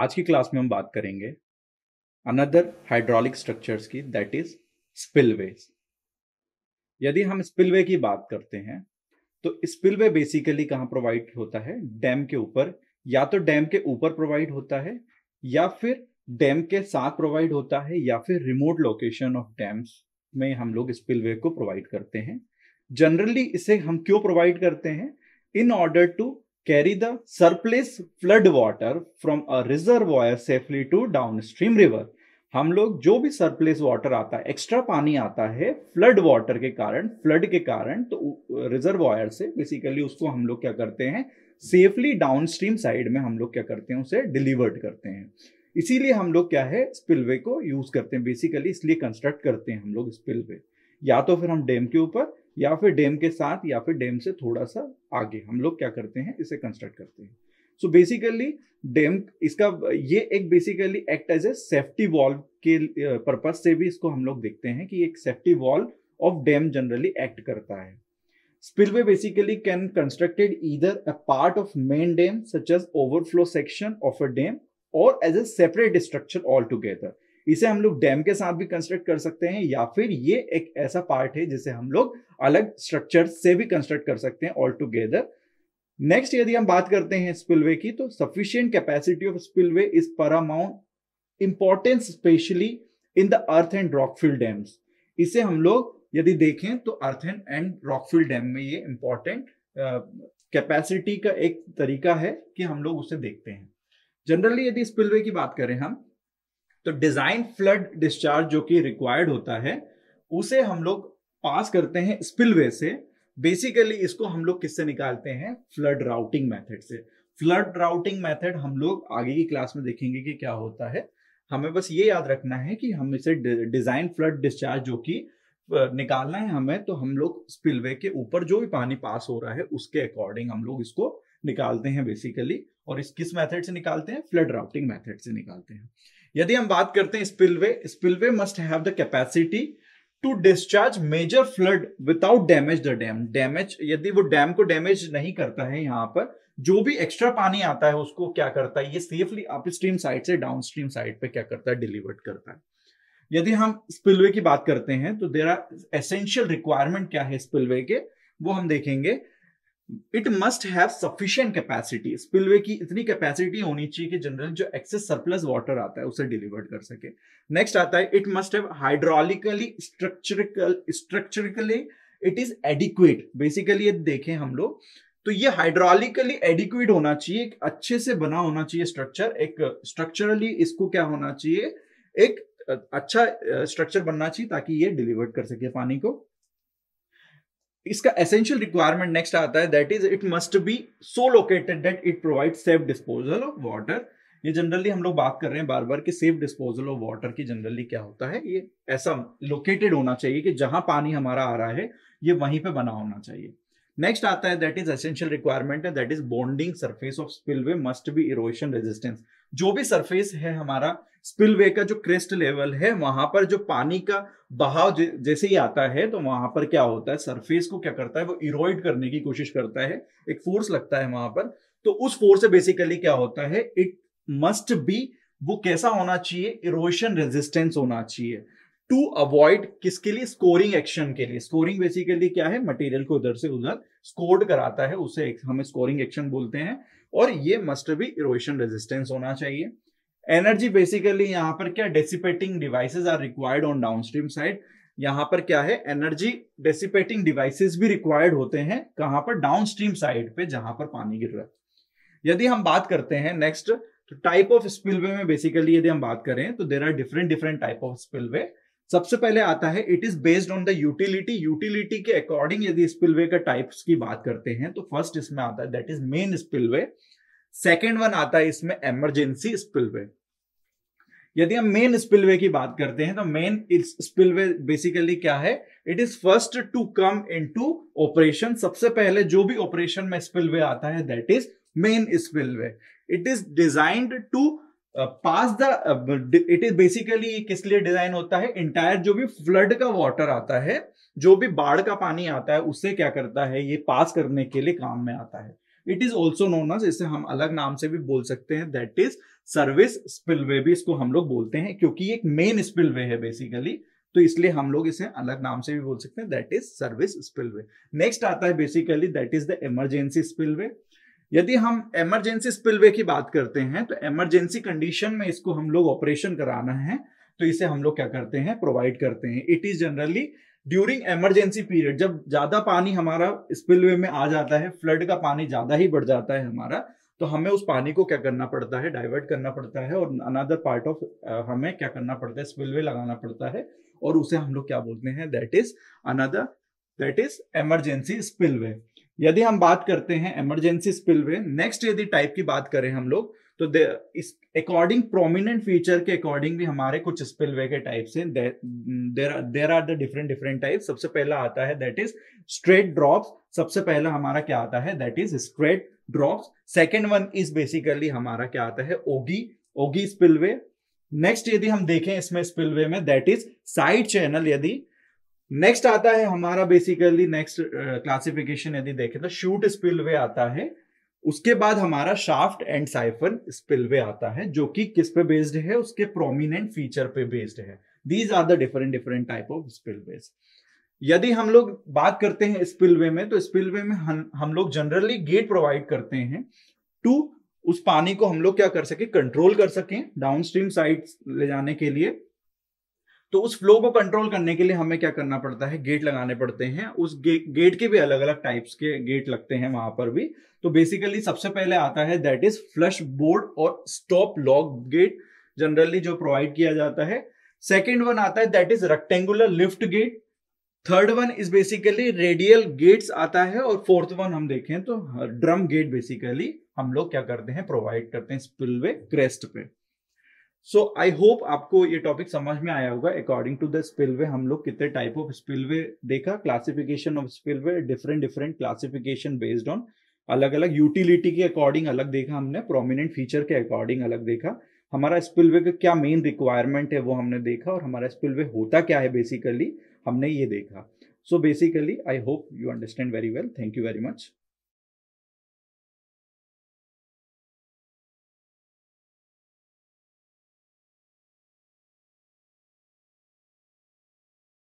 आज की क्लास में हम बात करेंगे अनदर हाइड्रोलिक स्ट्रक्चर्स की दैट इज स्पिलवेज यदि हम स्पिलवे की बात करते हैं तो स्पिलवे बेसिकली कहाँ प्रोवाइड होता है डैम के ऊपर या तो डैम के ऊपर प्रोवाइड होता है या फिर डैम के साथ प्रोवाइड होता है या फिर रिमोट लोकेशन ऑफ डैम्स में हम लोग स्पिलवे को प्रोवाइड करते हैं जनरली इसे हम क्यों प्रोवाइड करते हैं in order to carry the surplus flood water from a reservoir safely to downstream river. हम लोग जो भी सरप्लेस वाटर आता है एक्स्ट्रा पानी आता है फ्लड वाटर के कारण फ्लड के कारण तो रिजर्व वायर से बेसिकली उसको हम लोग क्या करते हैं सेफली डाउन स्ट्रीम साइड में हम लोग क्या करते हैं उसे डिलीवर्ड करते हैं इसीलिए हम लोग क्या है स्पिलवे को यूज करते हैं बेसिकली इसलिए कंस्ट्रक्ट करते हैं हम लोग स्पिलवे या तो फिर हम डैम के ऊपर या फिर डैम के साथ या फिर डैम से थोड़ा सा आगे हम लोग क्या करते हैं इसे कंस्ट्रक्ट करते हैं सो बेसिकली डैम इसका ये एक basically act as a safety valve के पर्पज से भी इसको हम लोग देखते हैं कि एक safety valve of dam generally act करता है बेसिकली कैन कंस्ट्रक्टेड इधर a part of main dam such as overflow section of a dam और as a separate structure all together इसे हम लोग डैम के साथ भी कंस्ट्रक्ट कर सकते हैं या फिर ये एक ऐसा पार्ट है जिसे हम लोग अलग स्ट्रक्चर से भी कंस्ट्रक्ट कर सकते हैं ऑल टूगेदर नेक्स्ट यदि हम बात करते हैं स्पिलवे की तो sufficient capacity of spillway is paramount importance specially in the earth and rockfill dams इसे हम लोग यदि देखें तो अर्थन एंड रॉकफील्ड डैम में ये इंपॉर्टेंट कैपेसिटी का एक तरीका है कि हम लोग उसे देखते हैं जनरली यदि स्पिलवे की बात करें हम तो डिजाइन फ्लड डिस्चार्ज जो कि रिक्वायर्ड होता है उसे हम लोग पास करते हैं स्पिलवे से बेसिकली इसको हम लोग किससे निकालते हैं फ्लड राउटिंग मेथड से फ्लड राउटिंग मेथड हम लोग आगे की क्लास में देखेंगे कि क्या होता है हमें बस ये याद रखना है कि हम इसे डिजाइन फ्लड डिस्चार्ज जो कि निकालना है हमें तो हम लोग स्पिलवे के ऊपर जो भी पानी पास हो रहा है उसके अकॉर्डिंग हम लोग इसको निकालते हैं बेसिकली और इस किस मेथड से निकालते हैं फ्लड राउटिंग मेथड से निकालते हैं यदि हम बात करते हैं spillway spillway must have the capacity to discharge major flood without damage the dam damage यदि वो डैम को डैमेज नहीं करता है यहाँ पर जो भी एक्स्ट्रा पानी आता है उसको क्या करता है ये सेफली अपस्ट्रीम स्ट्रीम साइड से डाउन स्ट्रीम साइड पे क्या करता है डिलीवर्ड करता है यदि हम स्पिलवे की बात करते हैं तो देर आर एसेंशियल रिक्वायरमेंट क्या है स्पिलवे के वो हम देखेंगे it must have sufficient capacity spillway की इतनी कैपेसिटी होनी चाहिए कि जनरल जो एक्सेस सरप्लस वाटर आता है उसे डिलीवर कर सके नेक्स्ट आता है it must have hydraulically structural structurally it is adequate basically ये देखें हम लोग तो ये हाइड्रोलिकली एडिक्वेट होना चाहिए एक अच्छे से बना होना चाहिए स्ट्रक्चर एक स्ट्रक्चरली इसको क्या होना चाहिए एक अच्छा स्ट्रक्चर बनना चाहिए ताकि ये डिलीवर कर सके पानी को इसका एसेंशियल रिक्वायरमेंट नेक्स्ट आता है that is it must be so located that it provide safe disposal of water ये जनरली हम लोग बात कर रहे हैं बार बार कि सेफ डिस्पोजल ऑफ वाटर की जनरली क्या होता है ये ऐसा लोकेटेड होना चाहिए कि जहां पानी हमारा आ रहा है ये वहीं पे बना होना चाहिए नेक्स्ट आता है दैट इज एसेंशियल रिक्वायरमेंट है that is bonding surface of spillway must be erosion resistance जो भी सरफेस है हमारा स्पिलवे का जो क्रेस्ट लेवल है वहां पर जो पानी का बहाव जैसे ही आता है तो वहां पर क्या होता है सरफेस को क्या करता है वो इरोइड करने की कोशिश करता है एक फोर्स लगता है वहां पर तो उस फोर्स से बेसिकली क्या होता है इट मस्ट बी वो कैसा होना चाहिए इरोशन रेजिस्टेंस होना चाहिए टू अवॉइड किसके लिए स्कोरिंग एक्शन के लिए स्कोरिंग बेसिकली क्या है मटेरियल को उधर से उधर स्कोर्ड कराता है उसे हम स्कोरिंग एक्शन बोलते हैं और ये मस्ट भी इरोशन रेजिस्टेंस होना चाहिए एनर्जी बेसिकली यहाँ पर क्या dissipating devices are required on downstream side यहाँ पर क्या है एनर्जी डेसिपेटिंग डिवाइसेज भी रिक्वायर्ड होते हैं कहाँ पर डाउनस्ट्रीम साइड पे जहां पर पानी गिर रहा है यदि हम बात करते हैं नेक्स्ट तो टाइप ऑफ स्पिलवे में बेसिकली यदि हम बात करें तो there are different different type of spillway सबसे पहले आता है it is based on the utility utility के अकॉर्डिंग यदि स्पिलवे का टाइप्स की बात करते हैं तो फर्स्ट इसमें आता है that is main spillway second one आता है इसमें एमरजेंसी स्पिलवे यदि हम मेन स्पिलवे की बात करते हैं तो मेन स्पिलवे बेसिकली क्या है it is first to come into operation सबसे पहले जो भी ऑपरेशन में स्पिलवे आता है that is main spillway it is designed to pass the it is basically किस लिए डिजाइन होता है इंटायर जो भी फ्लड का वाटर आता है जो भी बाढ़ का पानी आता है उससे क्या करता है ये पास करने के लिए काम में आता है इट इज ऑल्सो नोन इसे हम अलग नाम से भी बोल सकते हैं दैट इज सर्विस स्पिलवे भी इसको हम लोग बोलते हैं क्योंकि एक मेन स्पिलवे है बेसिकली तो इसलिए हम लोग इसे अलग नाम से भी बोल सकते हैं that is service spillway next आता है basically that is the emergency spillway यदि हम इमरजेंसी स्पिलवे की बात करते हैं तो इमरजेंसी कंडीशन में इसको हम लोग ऑपरेशन कराना है तो इसे हम लोग क्या करते हैं प्रोवाइड करते हैं it is generally during emergency period जब ज्यादा पानी हमारा स्पिलवे में आ जाता है फ्लड का पानी ज्यादा ही बढ़ जाता है हमारा तो हमें उस पानी को क्या करना पड़ता है डाइवर्ट करना पड़ता है और अनदर पार्ट ऑफ हमें क्या करना पड़ता है स्पिलवे लगाना पड़ता है और उसे हम लोग क्या बोलते हैं that is another that is emergency spillway यदि हम बात करते हैं इमरजेंसी स्पिलवे नेक्स्ट यदि टाइप की बात करें हम लोग तो इस अकॉर्डिंग प्रोमिनेंट फीचर के अकॉर्डिंग भी हमारे कुछ स्पिलवे के टाइप्स हैं there are the different different type सबसे पहला आता है दैट इज स्ट्रेट ड्रॉप्स सबसे पहला हमारा क्या आता है that is straight drops second one is basically हमारा क्या आता है ओगी ओगी स्पिलवे नेक्स्ट यदि हम देखें इसमें स्पिलवे में दैट इज साइड चैनल यदि नेक्स्ट आता है हमारा बेसिकली नेक्स्ट क्लासिफिकेशन यदि देखें तो शूट स्पिलवे आता है उसके बाद हमारा शाफ्ट एंड साइफन स्पिलवे आता है जो कि किस पे बेस्ड है उसके प्रोमिनेंट फीचर पे बेस्ड है these are the different different type of spillways यदि हम लोग बात करते हैं स्पिलवे में तो स्पिलवे में हम, हम लोग जनरली गेट प्रोवाइड करते हैं टू उस पानी को हम लोग क्या कर सके कंट्रोल कर सके डाउनस्ट्रीम साइड ले जाने के लिए तो उस फ्लो को कंट्रोल करने के लिए हमें क्या करना पड़ता है गेट लगाने पड़ते हैं उस गे, गेट के भी अलग अलग टाइप्स के गेट लगते हैं वहां पर भी तो बेसिकली सबसे पहले आता है दैट इज फ्लश बोर्ड और स्टॉप लॉक गेट जनरली जो प्रोवाइड किया जाता है सेकेंड वन आता है that is rectangular lift gate third one is basically radial gates आता है और फोर्थ वन हम देखें तो ड्रम गेट बेसिकली हम लोग क्या करते हैं प्रोवाइड करते हैं स्पिलवे क्रेस्ट पे सो आई होप आपको ये टॉपिक समझ में आया होगा अकॉर्डिंग टू द स्पिलवे हम लोग कितने टाइप ऑफ स्पिलवे देखा classification of spillway different different classification based on अलग अलग यूटिलिटी के अकॉर्डिंग अलग देखा हमने प्रोमिनेंट फीचर के अकॉर्डिंग अलग देखा हमारा स्पिलवे का क्या मेन रिक्वायरमेंट है वो हमने देखा और हमारा स्पिलवे होता क्या है बेसिकली हमने ये देखा so basically I hope you understand very well thank you very much